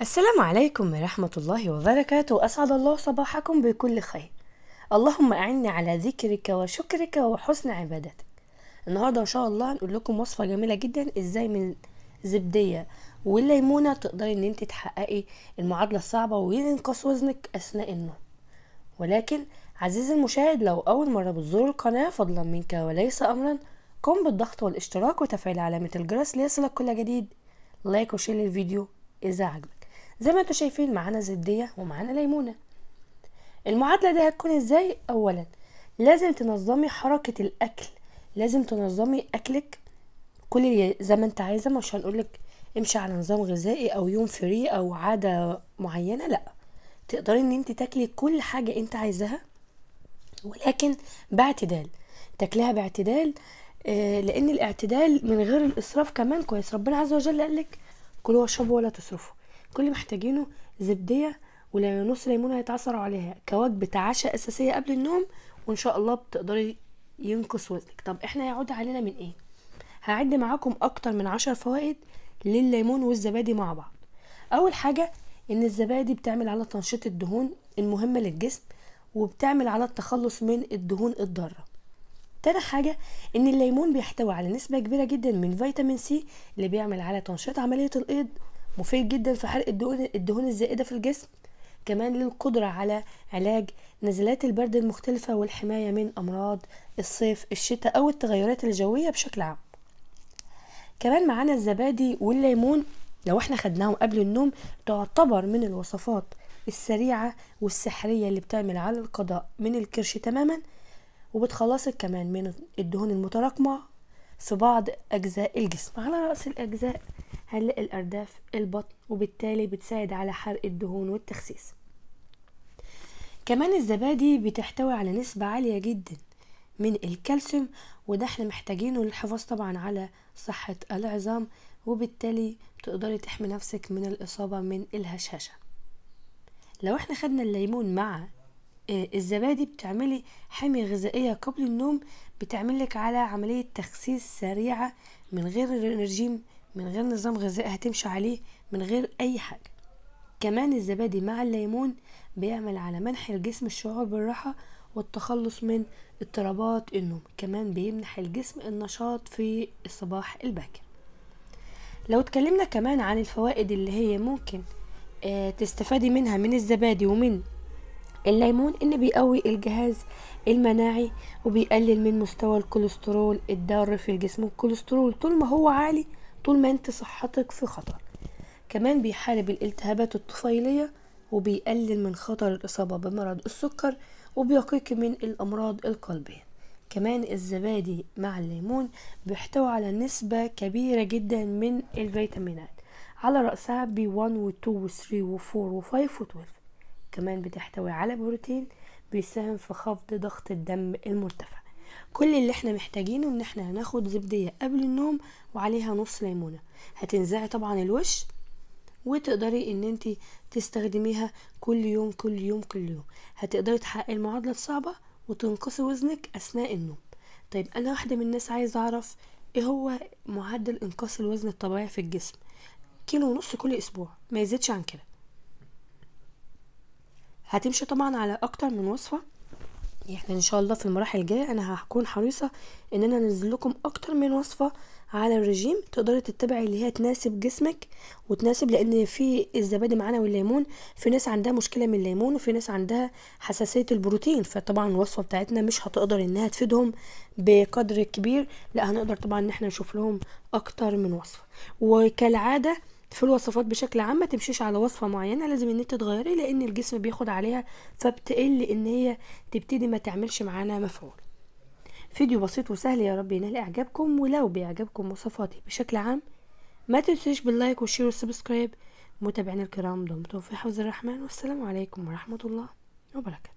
السلام عليكم ورحمة الله وبركاته أسعد الله صباحكم بكل خير اللهم أعني على ذكرك وشكرك وحسن عبادتك النهاردة إن شاء الله هنقول لكم وصفة جميلة جدا إزاي من زبدية والليمونة تقدري إن أنت تحققي المعادلة الصعبة وينقص وزنك أثناء النوم ولكن عزيزي المشاهد لو أول مرة بتزور القناة فضلا منك وليس أمرا قم بالضغط والاشتراك وتفعيل علامة الجرس ليصلك كل جديد لايك وشير الفيديو إذا عجبك زي ما انتوا شايفين معانا زبدية ومعانا ليمونة المعادلة دي هتكون ازاي اولا لازم تنظمي حركة الاكل لازم تنظمي اكلك كل زي ما انت عايزة مش هنقولك امشي على نظام غذائي او يوم فري او عادة معينة لا تقدري ان انت تاكلي كل حاجة انت عايزاها ولكن باعتدال تاكليها باعتدال آه، لان الاعتدال من غير الاسراف كمان كويس ربنا عز وجل قالك كلوا واشربوا ولا تصرفوا كل اللي محتاجينه زبديه ونص ليمون ليمونه عليها كوجبه عشاء اساسيه قبل النوم وان شاء الله بتقدري ينقص وزنك طب احنا هيعود علينا من ايه هعد معاكم اكتر من عشر فوائد للليمون والزبادي مع بعض اول حاجه ان الزبادي بتعمل على تنشيط الدهون المهمه للجسم وبتعمل على التخلص من الدهون الضاره تاني حاجه ان الليمون بيحتوي على نسبه كبيره جدا من فيتامين سي اللي بيعمل على تنشيط عمليه الايض مفيد جدا في حرق الدهون, الدهون الزائدة في الجسم كمان للقدرة على علاج نزلات البرد المختلفة والحماية من أمراض الصيف الشتاء أو التغيرات الجوية بشكل عام كمان معانا الزبادي والليمون لو احنا خدناهم قبل النوم تعتبر من الوصفات السريعة والسحرية اللي بتعمل على القضاء من الكرش تماما وبتخلصك كمان من الدهون المتراكمة في بعض أجزاء الجسم على رأس الأجزاء هنلاقي الأرداف البطن وبالتالي بتساعد على حرق الدهون والتخسيس كمان الزبادي بتحتوي على نسبة عالية جدا من الكالسيوم وده احنا محتاجينه للحفاظ طبعا على صحة العظام وبالتالي تقدري تحمي نفسك من الإصابة من الهشاشة لو احنا خدنا الليمون مع آه، الزبادي بتعملي حمية غذائية قبل النوم بتعملك على عملية تخسيس سريعة من غير الرجيم من غير نظام غذائي هتمشي عليه من غير أي حاجة كمان الزبادي مع الليمون بيعمل على منح الجسم الشعور بالراحة والتخلص من اضطرابات النوم كمان بيمنح الجسم النشاط في الصباح الباكر لو اتكلمنا كمان عن الفوائد اللي هي ممكن آه، تستفادي منها من الزبادي ومن الليمون إنه بيقوي الجهاز المناعي وبيقلل من مستوى الكوليسترول الضار في الجسم الكوليسترول طول ما هو عالي طول ما انت صحتك في خطر كمان بيحارب الالتهابات الطفيلية وبيقلل من خطر الإصابة بمرض السكر وبيقيك من الأمراض القلبية كمان الزبادي مع الليمون بيحتوي على نسبة كبيرة جدا من الفيتامينات على بي 1 B1 و2 و3 و4 و5 و12 كمان بتحتوي على بروتين بيساهم في خفض ضغط الدم المرتفع كل اللي احنا محتاجينه ان احنا هناخد زبدية قبل النوم وعليها نص ليمونة هتنزعي طبعا الوش وتقدري ان انت تستخدميها كل يوم كل يوم كل يوم هتقدري تحققي المعادلة الصعبة وتنقصي وزنك اثناء النوم طيب انا واحدة من الناس عايزة اعرف ايه هو معدل انقاص الوزن الطبيعي في الجسم كيلو ونص كل اسبوع ما يزيدش عن كده هتمشي طبعا على اكتر من وصفه يعني ان شاء الله في المراحل الجايه انا هكون حريصه ان انا انزل لكم اكتر من وصفه على الرجيم تقدري تتبعي اللي هي تناسب جسمك وتناسب لان في الزبادي معانا والليمون في ناس عندها مشكله من الليمون وفي ناس عندها حساسيه البروتين فطبعا الوصفه بتاعتنا مش هتقدر انها تفيدهم بقدر كبير لا هنقدر طبعا ان احنا نشوف لهم اكتر من وصفه وكالعاده في الوصفات بشكل عام ما تمشيش على وصفة معينة لازم ان انت تغيري لان الجسم بياخد عليها فبتقل ان هي تبتدي ما تعملش معانا مفعول فيديو بسيط وسهل يا رب ينال اعجابكم ولو بيعجبكم وصفاتي بشكل عام ما تنسوش باللايك والشير والسبسكرايب متابعينا الكرام دمتم في حفظ الرحمن والسلام عليكم ورحمة الله وبركاته